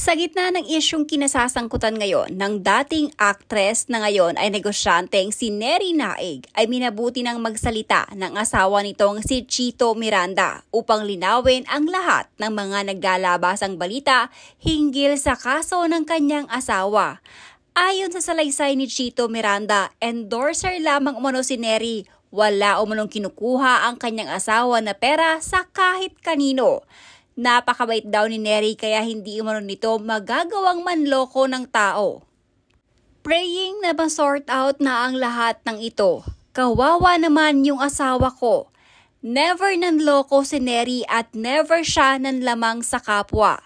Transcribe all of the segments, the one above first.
Sa gitna ng isyong kinasasangkutan ngayon ng dating aktres na ngayon ay negosyanteng si Neri Naig ay minabuti ng magsalita ng asawa nitong si Chito Miranda upang linawin ang lahat ng mga naglalabasang balita hinggil sa kaso ng kanyang asawa. Ayon sa salaysay ni Chito Miranda, endorser lamang umano si Neri wala umanong kinukuha ang kanyang asawa na pera sa kahit kanino. Napakabait daw ni Neri kaya hindi umano nito magagawang manloko ng tao. Praying na ma-sort out na ang lahat ng ito. Kawawa naman yung asawa ko. Never nanloko si Neri at never siya nanlamang sa kapwa.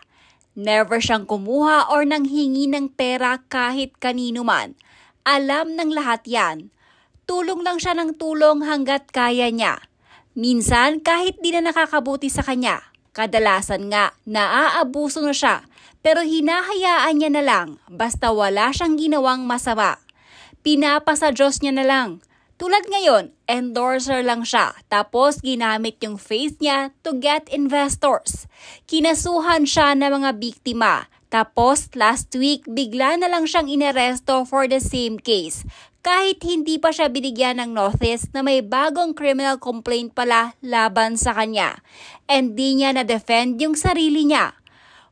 Never siyang kumuha or nanghingi ng pera kahit kanino man. Alam ng lahat yan. Tulong lang siya ng tulong hanggat kaya niya. Minsan kahit di na nakakabuti sa kanya. Kadalasan nga, naaabuso na siya pero hinahayaan niya na lang basta wala siyang ginawang masama. Pinapasa Diyos niya na lang. Tulad ngayon, endorser lang siya tapos ginamit yung face niya to get investors. Kinasuhan siya ng mga biktima tapos last week bigla na lang siyang inaresto for the same case kahit hindi pa siya binigyan ng notice na may bagong criminal complaint pala laban sa kanya and di niya na-defend yung sarili niya.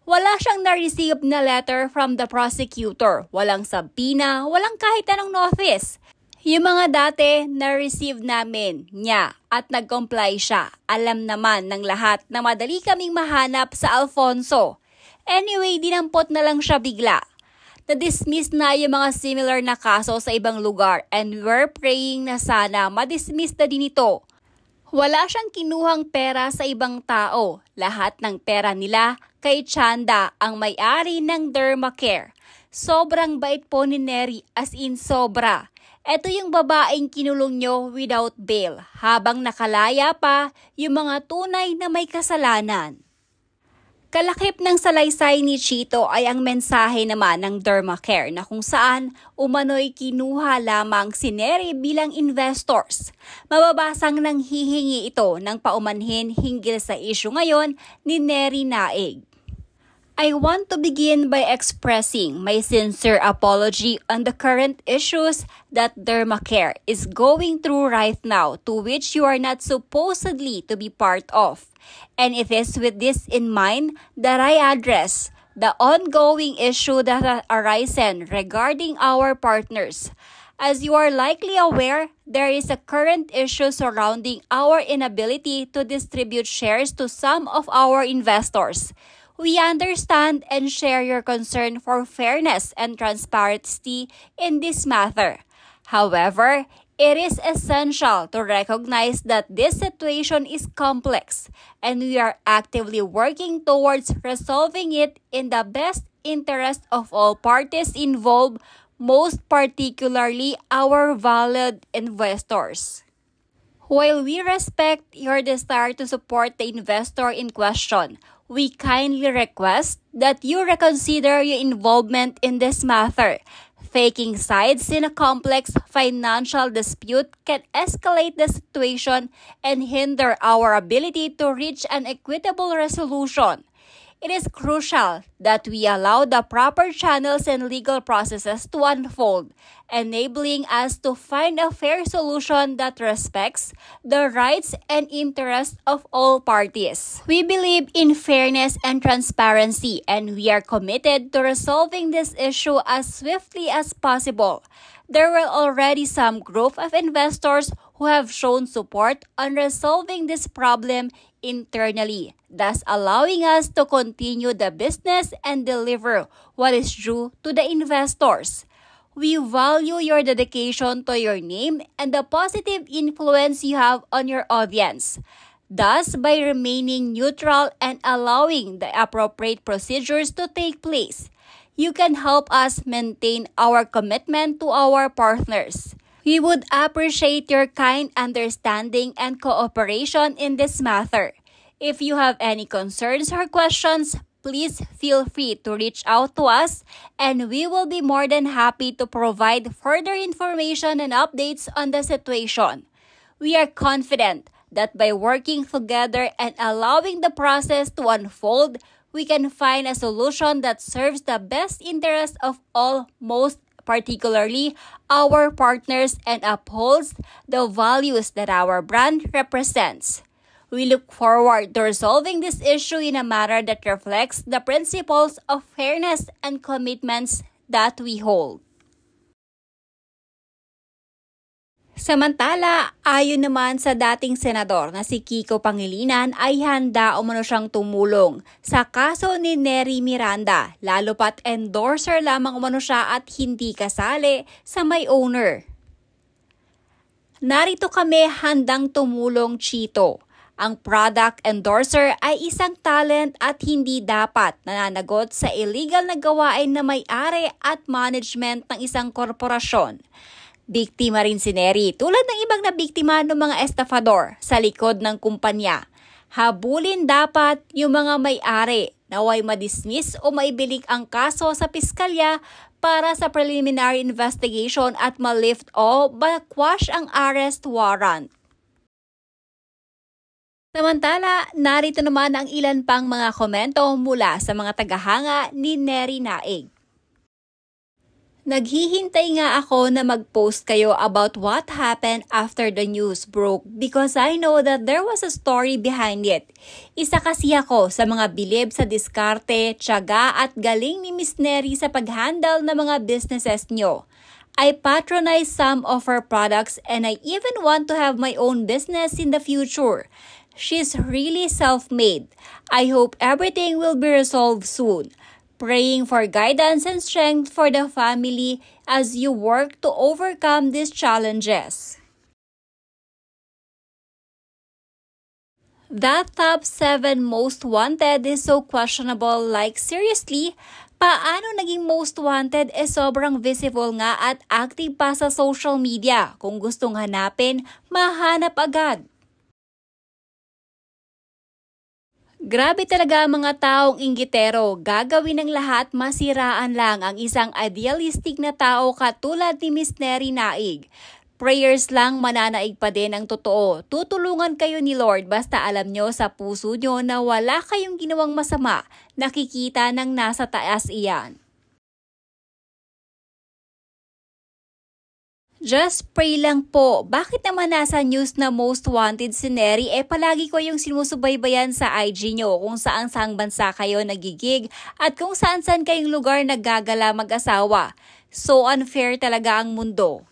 Wala siyang na-receive na letter from the prosecutor. Walang subpoena, walang kahit anong notice. Yung mga dati na-receive namin niya at nag-comply siya. Alam naman ng lahat na madali kaming mahanap sa Alfonso. Anyway, dinampot na lang siya bigla. Na-dismiss na yung mga similar na kaso sa ibang lugar and we're praying na sana madismiss na din ito. Wala siyang kinuhang pera sa ibang tao. Lahat ng pera nila kay Chanda ang may-ari ng Dermacare. Sobrang bait po ni Neri as in sobra. Ito yung babaeng kinulong nyo without bail habang nakalaya pa yung mga tunay na may kasalanan. Kalakip ng salaysay ni Chito ay ang mensahe naman ng Dermacare na kung saan umano'y kinuha lamang si Neri bilang investors. Mababasang nang hihingi ito ng paumanhin hinggil sa isyu ngayon ni Neri Naig. I want to begin by expressing my sincere apology on the current issues that Dermacare is going through right now, to which you are not supposedly to be part of. And it is with this in mind that I address the ongoing issue that has arisen regarding our partners. As you are likely aware, there is a current issue surrounding our inability to distribute shares to some of our investors. We understand and share your concern for fairness and transparency in this matter. However, it is essential to recognize that this situation is complex and we are actively working towards resolving it in the best interest of all parties involved, most particularly our valued investors. While we respect your desire to support the investor in question, we kindly request that you reconsider your involvement in this matter. Faking sides in a complex financial dispute can escalate the situation and hinder our ability to reach an equitable resolution. It is crucial that we allow the proper channels and legal processes to unfold, enabling us to find a fair solution that respects the rights and interests of all parties. We believe in fairness and transparency, and we are committed to resolving this issue as swiftly as possible. There were already some group of investors who have shown support on resolving this problem internally, thus allowing us to continue the business and deliver what is due to the investors. We value your dedication to your name and the positive influence you have on your audience. Thus, by remaining neutral and allowing the appropriate procedures to take place, you can help us maintain our commitment to our partners. We would appreciate your kind understanding and cooperation in this matter. If you have any concerns or questions, please feel free to reach out to us and we will be more than happy to provide further information and updates on the situation. We are confident that by working together and allowing the process to unfold, we can find a solution that serves the best interest of all most particularly our partners, and upholds the values that our brand represents. We look forward to resolving this issue in a manner that reflects the principles of fairness and commitments that we hold. Samantala, ayon naman sa dating senador na si Kiko Pangilinan ay handa umano siyang tumulong sa kaso ni Neri Miranda, lalo pat endorser lamang umano siya at hindi kasali sa may owner. Narito kami handang tumulong Chito. Ang product endorser ay isang talent at hindi dapat nananagot sa illegal na gawain na may-ari at management ng isang korporasyon. Biktima rin si Neri tulad ng ibang nabiktima ng mga estafador sa likod ng kumpanya. Habulin dapat yung mga may-ari naway madismiss o maibilik ang kaso sa piskalya para sa preliminary investigation at malift o bakwash ang arrest warrant. Samantala, narito naman ang ilan pang mga komento mula sa mga tagahanga ni Neri Naig. Naghihintay nga ako na mag-post kayo about what happened after the news broke because I know that there was a story behind it. Isa kasi ako sa mga bilib sa diskarte, tiyaga at galing ni Miss Neri sa pag-handle ng mga businesses nyo. I patronize some of her products and I even want to have my own business in the future. She's really self-made. I hope everything will be resolved soon praying for guidance and strength for the family as you work to overcome these challenges. That top 7 most wanted is so questionable like seriously, paano naging most wanted eh sobrang visible nga at active pa sa social media. Kung gustong hanapin, mahanap agad. Grabe talaga ang mga taong inggitero. Gagawin ng lahat, masiraan lang ang isang idealistic na tao katulad ni Miss Neri Naig. Prayers lang mananaig pa din ang totoo. Tutulungan kayo ni Lord basta alam nyo sa puso nyo na wala kayong ginawang masama. Nakikita ng nasa taas iyan. Just pray lang po. Bakit naman nasa news na most wanted si Neri? Eh palagi ko yung sinusubaybayan sa IG nyo kung saan saang bansa kayo nagigig at kung saan saan kayong lugar naggagala mag-asawa. So unfair talaga ang mundo.